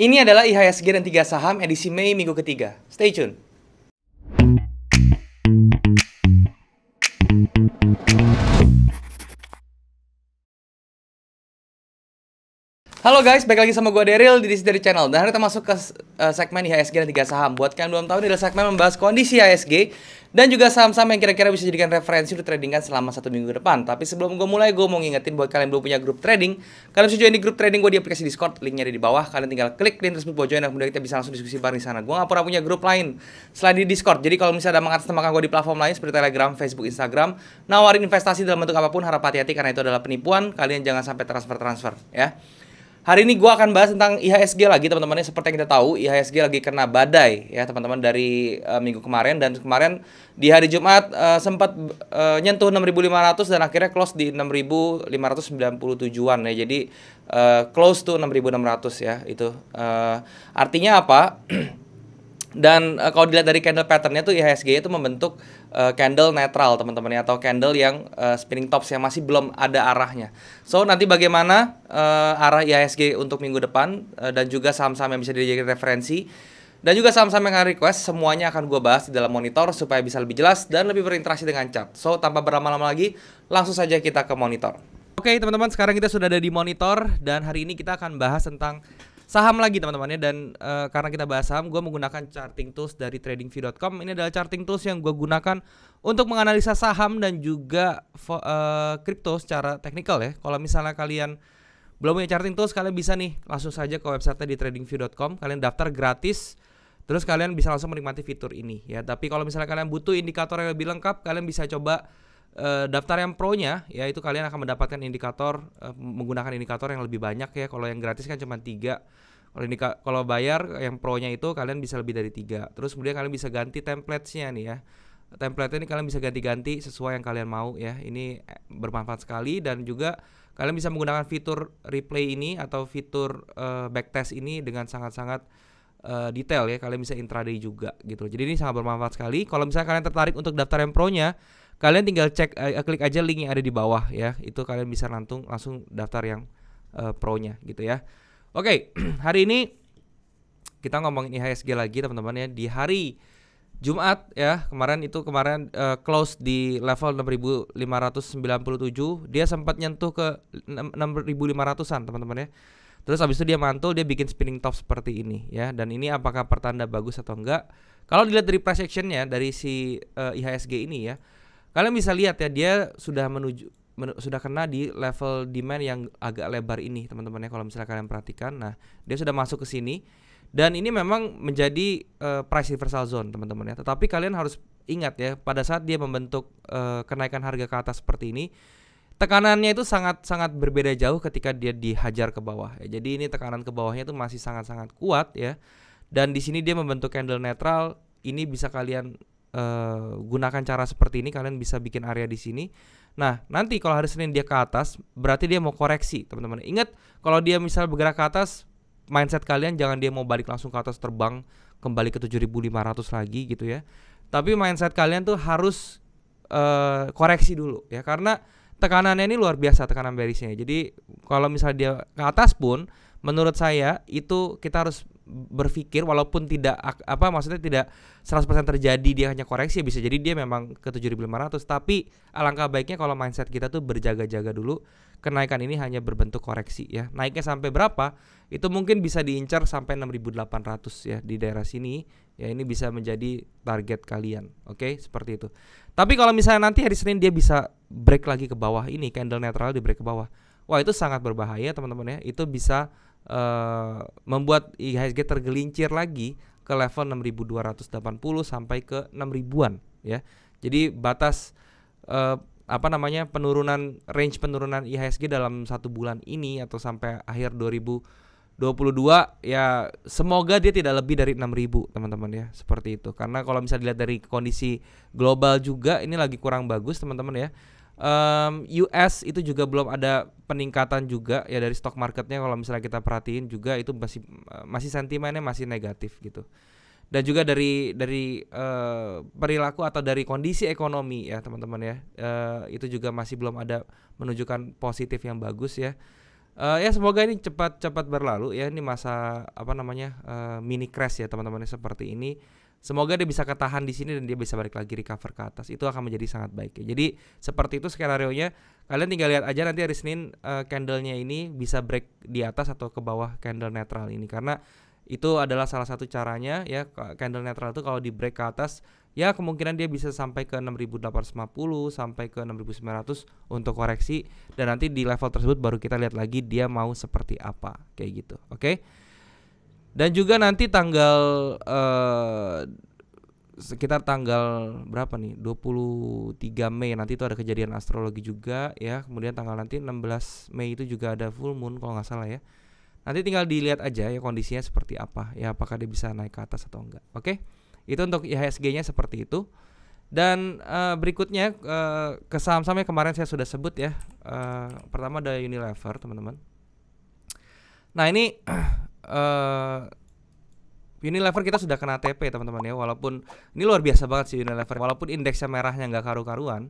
Ini adalah IHSG dan tiga saham edisi Mei minggu ketiga. Stay tune. Halo guys, balik lagi sama gue Daryl di dari Channel Dan hari kita masuk ke uh, segmen IHSG dan tiga saham Buat kalian belum tahu, ini adalah segmen membahas kondisi IHSG dan juga saham-saham yang kira-kira bisa jadikan referensi untuk trading kan selama satu minggu depan. Tapi sebelum gue mulai, gue mau ngingetin buat kalian belum punya grup trading, kalian bisa join di grup trading gue di aplikasi Discord, linknya ada di bawah. Kalian tinggal klik link tersebut buat join, dan kemudian kita bisa langsung diskusi bareng di sana. Gue gak pernah punya grup lain selain di Discord. Jadi kalau misalnya ada mengatasnamakan gue di platform lain seperti Telegram, Facebook, Instagram, nawarin investasi dalam bentuk apapun harap hati-hati karena itu adalah penipuan. Kalian jangan sampai transfer-transfer ya. Hari ini gue akan bahas tentang IHSG lagi teman-teman. Seperti yang kita tahu, IHSG lagi kena badai ya teman-teman dari uh, minggu kemarin dan kemarin di hari Jumat uh, sempat uh, nyentuh 6.500 dan akhirnya close di 6.597-an ya. Jadi uh, close tuh 6.600 ya itu. Uh, artinya apa? dan uh, kalau dilihat dari candle patternnya tuh IHSG itu membentuk uh, candle netral teman-teman ya atau candle yang uh, spinning tops yang masih belum ada arahnya. So nanti bagaimana uh, arah IHSG untuk minggu depan uh, dan juga saham-saham yang bisa dijadikan referensi dan juga saham-saham yang request semuanya akan gue bahas di dalam monitor supaya bisa lebih jelas dan lebih berinteraksi dengan chart. So tanpa berlama-lama lagi langsung saja kita ke monitor. Oke okay, teman-teman sekarang kita sudah ada di monitor dan hari ini kita akan bahas tentang saham lagi teman temannya dan uh, karena kita bahas saham gue menggunakan charting tools dari tradingview.com ini adalah charting tools yang gue gunakan untuk menganalisa saham dan juga eh, kripto uh, secara teknikal ya kalau misalnya kalian belum punya charting tools kalian bisa nih langsung saja ke website di tradingview.com kalian daftar gratis terus kalian bisa langsung menikmati fitur ini ya tapi kalau misalnya kalian butuh indikator yang lebih lengkap kalian bisa coba Eh, daftar yang pro-nya ya itu kalian akan mendapatkan indikator uh, menggunakan indikator yang lebih banyak ya kalau yang gratis kan cuma tiga kalau ini kalau bayar yang pro-nya itu kalian bisa lebih dari tiga terus kemudian kalian bisa ganti templatesnya nih ya template ini kalian bisa ganti-ganti sesuai yang kalian mau ya ini eh, bermanfaat sekali dan juga kalian bisa menggunakan fitur replay ini atau fitur uh, backtest ini dengan sangat-sangat uh, detail ya kalian bisa intraday juga gitu jadi ini sangat bermanfaat sekali kalau misalnya kalian tertarik untuk daftar yang pro-nya Kalian tinggal cek uh, klik aja link yang ada di bawah ya. Itu kalian bisa langsung langsung daftar yang uh, pro-nya gitu ya. Oke, okay. hari ini kita ngomongin IHSG lagi teman-teman ya di hari Jumat ya kemarin itu kemarin uh, close di level 6597 dia sempat nyentuh ke 6500-an teman-teman ya terus habis itu dia mantul dia bikin spinning top seperti ini ya dan ini apakah pertanda bagus atau enggak kalau dilihat dari price actionnya dari si uh, IHSG ini ya Kalian bisa lihat ya dia sudah menuju men, sudah kena di level demand yang agak lebar ini teman-teman ya kalau misalnya kalian perhatikan. Nah, dia sudah masuk ke sini dan ini memang menjadi uh, price reversal zone teman-teman ya. Tetapi kalian harus ingat ya pada saat dia membentuk uh, kenaikan harga ke atas seperti ini tekanannya itu sangat sangat berbeda jauh ketika dia dihajar ke bawah ya. Jadi ini tekanan ke bawahnya itu masih sangat sangat kuat ya. Dan di sini dia membentuk candle netral. Ini bisa kalian uh, gunakan cara seperti ini kalian bisa bikin area di sini. Nah, nanti kalau hari Senin dia ke atas, berarti dia mau koreksi, teman-teman. Ingat, kalau dia misal bergerak ke atas, mindset kalian jangan dia mau balik langsung ke atas terbang kembali ke 7500 lagi gitu ya. Tapi mindset kalian tuh harus uh, koreksi dulu ya karena tekanannya ini luar biasa tekanan berisnya. Jadi, kalau misalnya dia ke atas pun menurut saya itu kita harus berpikir walaupun tidak apa maksudnya tidak 100% terjadi dia hanya koreksi ya bisa jadi dia memang ke 7500 tapi alangkah baiknya kalau mindset kita tuh berjaga-jaga dulu kenaikan ini hanya berbentuk koreksi ya naiknya sampai berapa itu mungkin bisa diincar sampai 6800 ya di daerah sini ya ini bisa menjadi target kalian oke okay? seperti itu tapi kalau misalnya nanti hari Senin dia bisa break lagi ke bawah ini candle netral di break ke bawah wah itu sangat berbahaya teman-teman ya itu bisa uh, membuat IHSG tergelincir lagi ke level 6280 sampai ke 6000-an ya. Jadi batas uh, apa namanya penurunan range penurunan IHSG dalam satu bulan ini atau sampai akhir 2022 ya semoga dia tidak lebih dari 6000 teman-teman ya seperti itu karena kalau misalnya dilihat dari kondisi global juga ini lagi kurang bagus teman-teman ya um, US itu juga belum ada peningkatan juga ya dari stock marketnya kalau misalnya kita perhatiin juga itu masih eh, masih sentimennya masih negatif gitu dan juga dari dari uh, perilaku atau dari kondisi ekonomi ya teman-teman ya uh, itu juga masih belum ada menunjukkan positif yang bagus ya uh, ya semoga ini cepat-cepat berlalu ya ini masa apa namanya uh, mini crash ya teman-teman seperti ini Semoga dia bisa ketahan di sini dan dia bisa balik lagi recover ke atas. Itu akan menjadi sangat baik ya. Jadi seperti itu skenario nya. Kalian tinggal lihat aja nanti hari Senin uh, eh, nya ini bisa break di atas atau ke bawah candle netral ini karena itu adalah salah satu caranya ya candle netral itu kalau di break ke atas ya kemungkinan dia bisa sampai ke 6850 sampai ke 6900 untuk koreksi dan nanti di level tersebut baru kita lihat lagi dia mau seperti apa kayak gitu oke okay? Dan juga nanti tanggal uh, sekitar tanggal berapa nih? 23 Mei nanti itu ada kejadian astrologi juga ya. Kemudian tanggal nanti 16 Mei itu juga ada full moon kalau nggak salah ya. Nanti tinggal dilihat aja ya kondisinya seperti apa ya apakah dia bisa naik ke atas atau enggak. Oke. Itu untuk IHSG-nya seperti itu. Dan uh, berikutnya uh, ke saham-saham yang kemarin saya sudah sebut ya. Uh, pertama ada Unilever, teman-teman. Nah, ini uh, Unilever kita sudah kena TP teman-teman ya walaupun ini luar biasa banget sih Unilever walaupun indeksnya merahnya nggak karu-karuan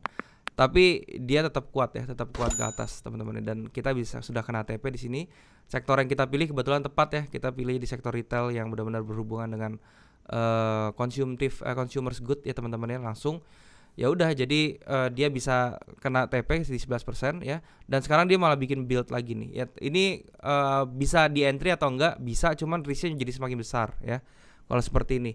tapi dia tetap kuat ya tetap kuat ke atas teman-teman ya. dan kita bisa sudah kena TP di sini sektor yang kita pilih kebetulan tepat ya kita pilih di sektor retail yang benar-benar berhubungan dengan uh, konsumtif uh, consumers good ya teman-teman ya langsung ya udah jadi uh, dia bisa kena TP di 11% ya dan sekarang dia malah bikin build lagi nih ya ini uh, bisa di entry atau enggak bisa cuman risknya jadi semakin besar ya kalau seperti ini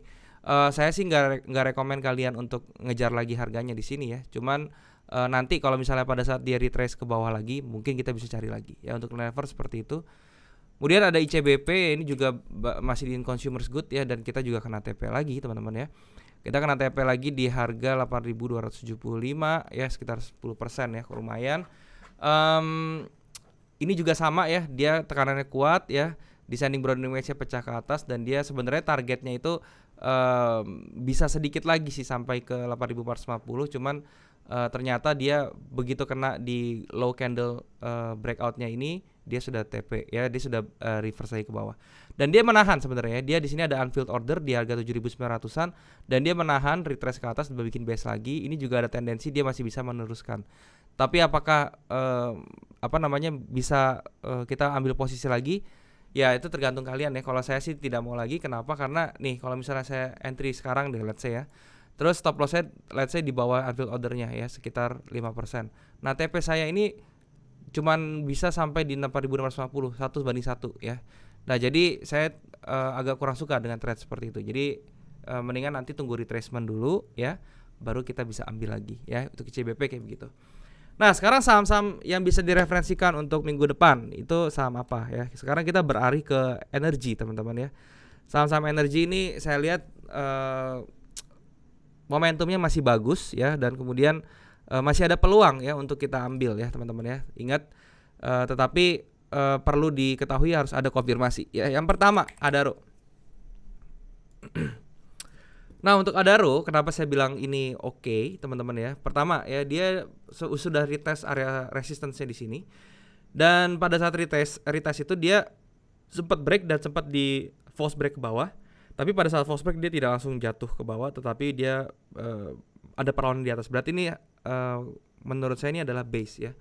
uh, saya sih nggak nggak rekomend kalian untuk ngejar lagi harganya di sini ya cuman uh, nanti kalau misalnya pada saat dia retrace ke bawah lagi mungkin kita bisa cari lagi ya untuk level seperti itu kemudian ada ICBP ini juga masih di consumers good ya dan kita juga kena TP lagi teman-teman ya kita kena TP lagi di harga 8.275 ya sekitar 10% persen ya lumayan. Um, ini juga sama ya, dia tekanannya kuat ya. descending broadening wedge pecah ke atas dan dia sebenarnya targetnya itu um, bisa sedikit lagi sih sampai ke 8.450 cuman uh, ternyata dia begitu kena di low candle uh, breakoutnya ini dia sudah TP ya dia sudah uh, reverse lagi ke bawah dan dia menahan sebenarnya dia di sini ada unfilled order di harga 7.900an dan dia menahan retrace ke atas dan bikin base lagi ini juga ada tendensi dia masih bisa meneruskan tapi apakah eh, apa namanya bisa eh, kita ambil posisi lagi ya itu tergantung kalian ya kalau saya sih tidak mau lagi kenapa karena nih kalau misalnya saya entry sekarang deh let's say ya terus stop loss saya let's say di bawah unfilled ordernya ya sekitar 5% nah TP saya ini cuman bisa sampai di puluh. Satu banding satu ya Nah, jadi saya uh, agak kurang suka dengan trade seperti itu. Jadi uh, mendingan nanti tunggu retracement dulu ya, baru kita bisa ambil lagi ya untuk CBP kayak begitu. Nah, sekarang saham-saham yang bisa direferensikan untuk minggu depan itu saham apa ya? Sekarang kita beralih ke energi, teman-teman ya. Saham-saham energi ini saya lihat uh, momentumnya masih bagus ya dan kemudian uh, masih ada peluang ya untuk kita ambil ya, teman-teman ya. Ingat uh, tetapi uh, perlu diketahui harus ada konfirmasi ya. Yang pertama, adaro. Nah untuk Adaro, kenapa saya bilang ini oke okay, teman-teman ya? Pertama ya dia sudah retest area resistance-nya di sini dan pada saat retest retest itu dia sempat break dan sempat di false break ke bawah. Tapi pada saat false break dia tidak langsung jatuh ke bawah, tetapi dia uh, ada perlawanan di atas. Berarti ini uh, menurut saya ini adalah base ya.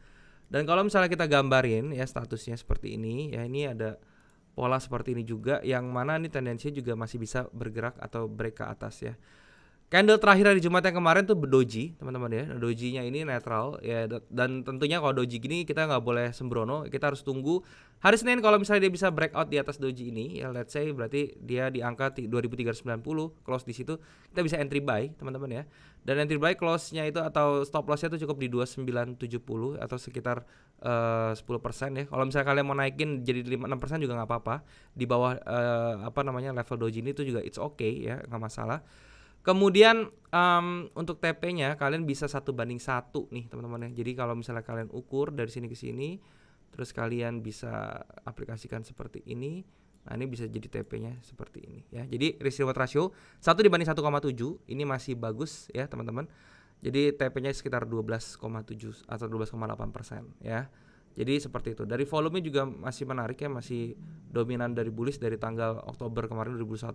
Dan kalau misalnya kita gambarin ya statusnya seperti ini, ya ini ada pola seperti ini juga yang mana ini tendensinya juga masih bisa bergerak atau break ke atas ya. Candle terakhir hari Jumat yang kemarin tuh doji, teman-teman ya. Nah, Dojinya ini netral ya dan tentunya kalau doji gini kita nggak boleh sembrono, kita harus tunggu hari Senin kalau misalnya dia bisa breakout di atas doji ini ya let's say berarti dia di angka 2390 close di situ kita bisa entry buy, teman-teman ya. Dan entry buy close-nya itu atau stop loss-nya itu cukup di 2970 atau sekitar eh, uh, 10% ya. Kalau misalnya kalian mau naikin jadi 5 6% juga nggak apa-apa. Di bawah uh, apa namanya level doji ini tuh juga it's okay ya, nggak masalah. Kemudian um, untuk TP-nya kalian bisa satu banding satu nih teman-teman ya. Jadi kalau misalnya kalian ukur dari sini ke sini, terus kalian bisa aplikasikan seperti ini. Nah ini bisa jadi TP-nya seperti ini ya. Jadi risk reward ratio satu dibanding 1,7 ini masih bagus ya teman-teman. Jadi TP-nya sekitar 12,7 atau 12,8 persen ya. Jadi seperti itu. Dari volume juga masih menarik ya, masih dominan dari bullish dari tanggal Oktober kemarin 2001.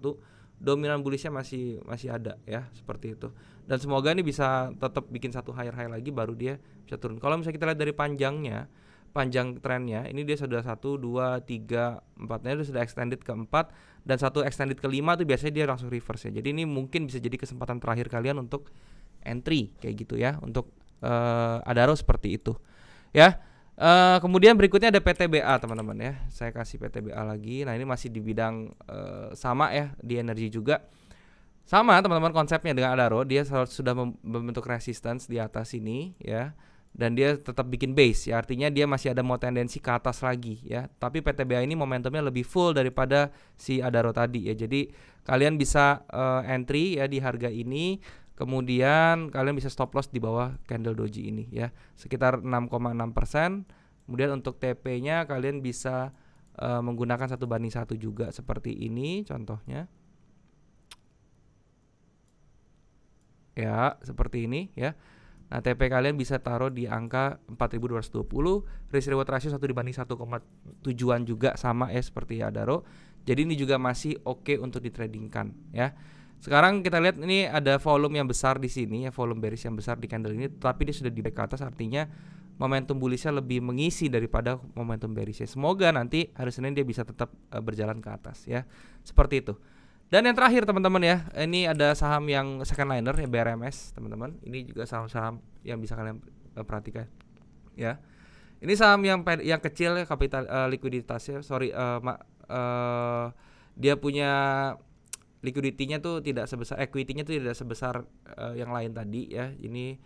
Dominan bullishnya masih masih ada ya, seperti itu. Dan semoga ini bisa tetap bikin satu higher high lagi baru dia bisa turun. Kalau misalnya kita lihat dari panjangnya, panjang trennya, ini dia sudah satu, dua, tiga, empatnya nya sudah extended ke 4 dan satu extended ke 5 tuh biasanya dia langsung reverse ya. Jadi ini mungkin bisa jadi kesempatan terakhir kalian untuk entry kayak gitu ya, untuk uh, Adaro seperti itu. Ya Uh, kemudian berikutnya ada PTBA teman-teman ya. Saya kasih PTBA lagi. Nah ini masih di bidang uh, sama ya di energi juga. Sama teman-teman konsepnya dengan Adaro. Dia sudah membentuk resistance di atas sini ya. Dan dia tetap bikin base ya. Artinya dia masih ada mau tendensi ke atas lagi ya. Tapi PTBA ini momentumnya lebih full daripada si Adaro tadi ya. Jadi kalian bisa uh, entry ya di harga ini Kemudian kalian bisa stop loss di bawah candle doji ini ya, sekitar 6,6%. persen. Kemudian untuk TP-nya kalian bisa uh, menggunakan satu banding satu juga seperti ini contohnya. Ya, seperti ini ya. Nah, TP kalian bisa taruh di angka 4220, risk reward ratio satu dibanding 1,7-an juga sama ya seperti Adaro. Jadi ini juga masih oke okay untuk ditradingkan ya. Sekarang kita lihat ini ada volume yang besar di sini ya, volume bearish yang besar di candle ini, tapi dia sudah di back atas artinya momentum bullishnya lebih mengisi daripada momentum bearishnya. Semoga nanti hari Senin dia bisa tetap uh, berjalan ke atas ya. Seperti itu. Dan yang terakhir teman-teman ya, ini ada saham yang second liner ya BRMS teman-teman. Ini juga saham-saham yang bisa kalian uh, perhatikan ya. Ini saham yang yang kecil ya kapital uh, likuiditasnya, sorry uh, mak, uh, dia punya liquidity-nya tuh tidak sebesar equity-nya tuh tidak sebesar uh, yang lain tadi ya. Ini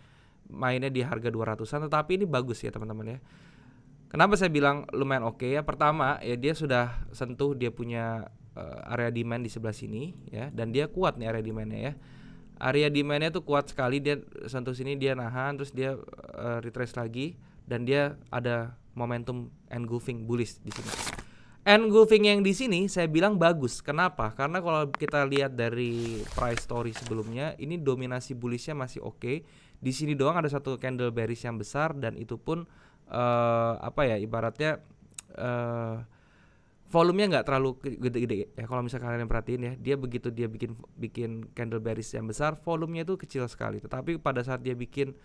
mainnya di harga 200-an tetapi ini bagus ya teman-teman ya. Kenapa saya bilang lumayan oke okay ya? Pertama, ya dia sudah sentuh dia punya uh, area demand di sebelah sini ya dan dia kuat nih area demand-nya ya. Area demand-nya tuh kuat sekali dia sentuh sini dia nahan terus dia uh, eh, retrace lagi dan dia ada momentum engulfing bullish di sini. Engulfing yang di sini saya bilang bagus. Kenapa? Karena kalau kita lihat dari price story sebelumnya, ini dominasi bullishnya masih oke. Okay. Di sini doang ada satu candle bearish yang besar dan itu pun uh, apa ya ibaratnya uh, volumenya nggak terlalu gede-gede ya kalau misalnya kalian perhatiin ya dia begitu dia bikin bikin candle bearish yang besar volumenya itu kecil sekali tetapi pada saat dia bikin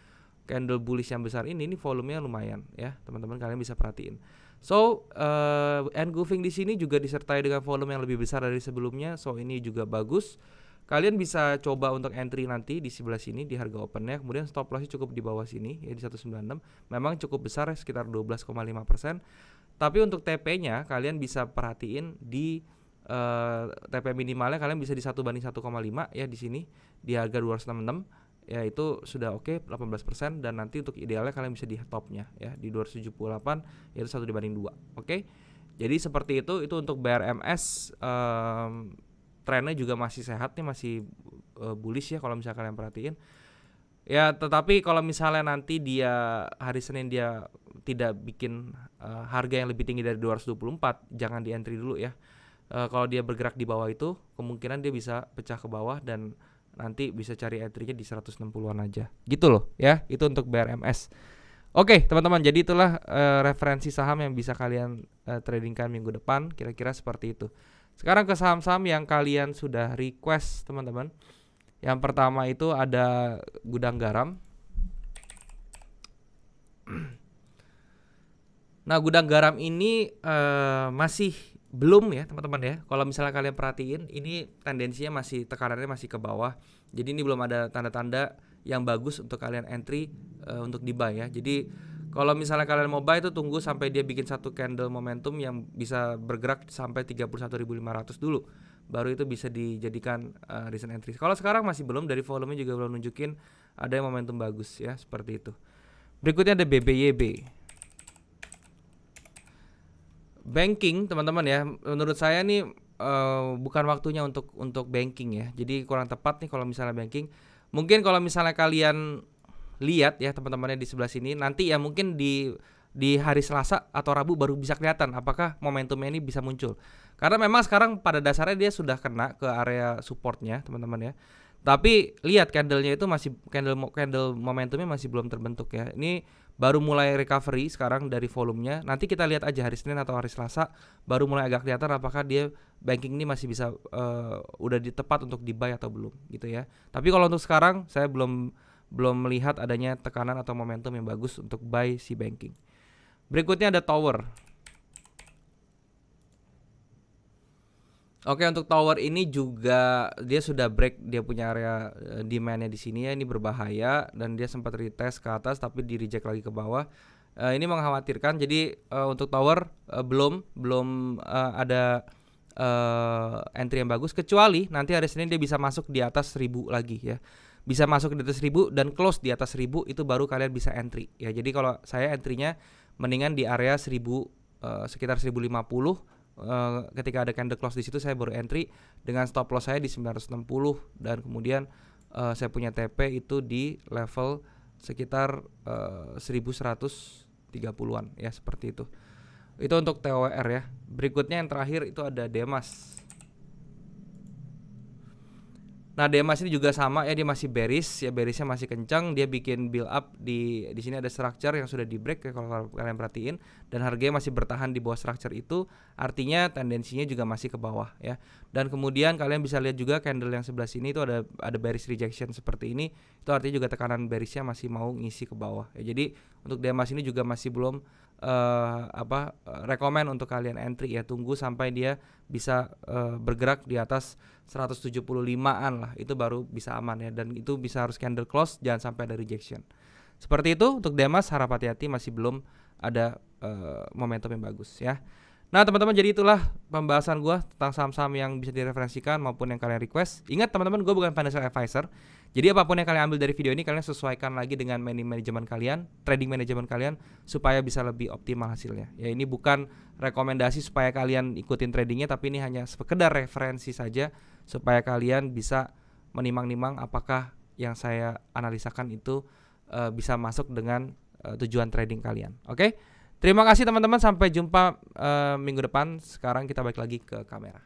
candle bullish yang besar ini ini volumenya lumayan ya teman-teman kalian bisa perhatiin So, uh, eh, end goofing di sini juga disertai dengan volume yang lebih besar dari sebelumnya. So, ini juga bagus. Kalian bisa coba untuk entry nanti di sebelah sini di harga opennya. Kemudian stop lossnya cukup di bawah sini ya di 196. Memang cukup besar ya, sekitar 12,5%. Tapi untuk TP-nya kalian bisa perhatiin di uh, eh, TP minimalnya kalian bisa di 1 banding 1,5 ya di sini di harga 266 ya itu sudah oke okay, 18% dan nanti untuk idealnya kalian bisa di topnya ya di 278 yaitu satu dibanding dua oke okay? jadi seperti itu itu untuk BRMS um, trennya juga masih sehat nih masih uh, bullish ya kalau misalnya kalian perhatiin ya tetapi kalau misalnya nanti dia hari Senin dia tidak bikin uh, harga yang lebih tinggi dari 224 jangan di entry dulu ya uh, kalau dia bergerak di bawah itu kemungkinan dia bisa pecah ke bawah dan nanti bisa cari entry-nya di 160-an aja. Gitu loh ya, itu untuk BRMS. Oke, okay, teman-teman, jadi itulah uh, referensi saham yang bisa kalian uh, tradingkan minggu depan, kira-kira seperti itu. Sekarang ke saham-saham yang kalian sudah request, teman-teman. Yang pertama itu ada gudang garam. Nah, gudang garam ini uh, masih belum ya teman-teman ya kalau misalnya kalian perhatiin ini tendensinya masih tekanannya masih ke bawah jadi ini belum ada tanda-tanda yang bagus untuk kalian entry uh, untuk di buy ya jadi kalau misalnya kalian mau buy itu tunggu sampai dia bikin satu candle momentum yang bisa bergerak sampai 31.500 dulu baru itu bisa dijadikan uh, recent entry kalau sekarang masih belum dari volume juga belum nunjukin ada yang momentum bagus ya seperti itu berikutnya ada BBYB banking teman-teman ya menurut saya nih uh, bukan waktunya untuk untuk banking ya jadi kurang tepat nih kalau misalnya banking mungkin kalau misalnya kalian lihat ya teman-temannya di sebelah sini nanti ya mungkin di di hari Selasa atau Rabu baru bisa kelihatan apakah momentumnya ini bisa muncul karena memang sekarang pada dasarnya dia sudah kena ke area supportnya teman-teman ya tapi lihat candlenya itu masih candle candle momentumnya masih belum terbentuk ya ini baru mulai recovery sekarang dari volumenya. Nanti kita lihat aja hari Senin atau hari Selasa baru mulai agak kelihatan apakah dia banking ini masih bisa uh, udah di tepat untuk di buy atau belum gitu ya. Tapi kalau untuk sekarang saya belum belum melihat adanya tekanan atau momentum yang bagus untuk buy si banking. Berikutnya ada Tower. Oke untuk tower ini juga dia sudah break dia punya area uh, demandnya di sini ya ini berbahaya dan dia sempat retest ke atas tapi di reject lagi ke bawah. Uh, ini mengkhawatirkan jadi uh, untuk tower uh, belum belum uh, ada uh, entry yang bagus kecuali nanti hari Senin dia bisa masuk di atas 1000 lagi ya. Bisa masuk di atas 1000 dan close di atas 1000 itu baru kalian bisa entry ya. Jadi kalau saya entrynya mendingan di area 1000 uh, sekitar 1050 Eh, ketika ada candle close di situ saya baru entry dengan stop loss saya di 960 dan kemudian uh, saya punya TP itu di level sekitar eh, uh, 1130-an ya seperti itu. Itu untuk TOR ya. Berikutnya yang terakhir itu ada Demas. Nah Demas ini juga sama ya dia masih beris ya berisnya masih kencang dia bikin build up di di sini ada structure yang sudah di break ya, kalau kalian perhatiin dan harganya masih bertahan di bawah structure itu artinya tendensinya juga masih ke bawah ya dan kemudian kalian bisa lihat juga candle yang sebelah sini itu ada ada bearish rejection seperti ini itu artinya juga tekanan berisnya masih mau ngisi ke bawah ya jadi untuk Demas ini juga masih belum uh, apa eh, rekomend untuk kalian entry ya tunggu sampai dia bisa uh, bergerak di atas 175-an lah itu baru bisa aman ya dan itu bisa harus candle close jangan sampai ada rejection. Seperti itu untuk Demas harap hati-hati masih belum ada uh, momentum yang bagus ya. Nah teman-teman jadi itulah pembahasan gue tentang saham-saham yang bisa direferensikan maupun yang kalian request. Ingat teman-teman gue bukan financial advisor. Jadi apapun yang kalian ambil dari video ini kalian sesuaikan lagi dengan manajemen kalian, trading manajemen kalian supaya bisa lebih optimal hasilnya. Ya ini bukan rekomendasi supaya kalian ikutin tradingnya tapi ini hanya sekedar referensi saja supaya kalian bisa menimang-nimang apakah yang saya analisakan itu uh, bisa masuk dengan uh, tujuan trading kalian. Oke? Okay? Terima kasih teman-teman, sampai jumpa uh, minggu depan. Sekarang kita balik lagi ke kamera.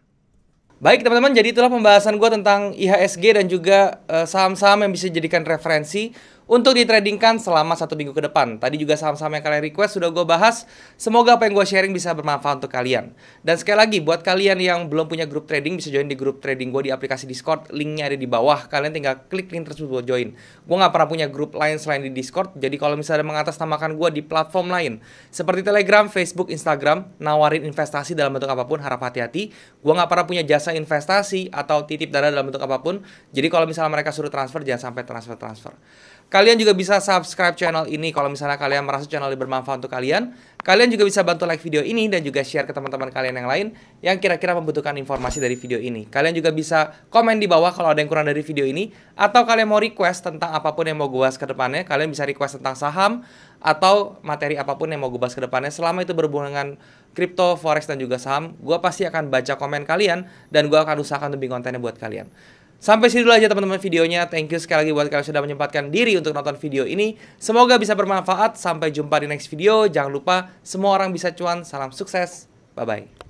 Baik teman-teman, jadi itulah pembahasan gue tentang IHSG dan juga eh, saham-saham uh, yang bisa dijadikan referensi untuk ditradingkan selama satu minggu ke depan. Tadi juga saham-saham yang kalian request sudah gue bahas. Semoga apa yang gue sharing bisa bermanfaat untuk kalian. Dan sekali lagi, buat kalian yang belum punya grup trading, bisa join di grup trading gue di aplikasi Discord. Linknya ada di bawah. Kalian tinggal klik link tersebut buat join. Gue nggak pernah punya grup lain selain di Discord. Jadi kalau misalnya mengatasnamakan gue di platform lain, seperti Telegram, Facebook, Instagram, nawarin investasi dalam bentuk apapun, harap hati-hati. Gue nggak pernah punya jasa investasi atau titip dana dalam bentuk apapun. Jadi kalau misalnya mereka suruh transfer, jangan sampai transfer-transfer. Kalian juga bisa subscribe channel ini kalau misalnya kalian merasa channel ini bermanfaat untuk kalian. Kalian juga bisa bantu like video ini dan juga share ke teman-teman kalian yang lain yang kira-kira membutuhkan informasi dari video ini. Kalian juga bisa komen di bawah kalau ada yang kurang dari video ini atau kalian mau request tentang apapun yang mau gue bahas ke depannya. Kalian bisa request tentang saham atau materi apapun yang mau gue bahas ke depannya selama itu berhubungan dengan crypto, forex dan juga saham. Gue pasti akan baca komen kalian dan gue akan usahakan lebih kontennya buat kalian. Sampai sini dulu aja teman-teman videonya. Thank you sekali lagi buat kalian sudah menyempatkan diri untuk nonton video ini. Semoga bisa bermanfaat. Sampai jumpa di next video. Jangan lupa semua orang bisa cuan. Salam sukses. Bye-bye.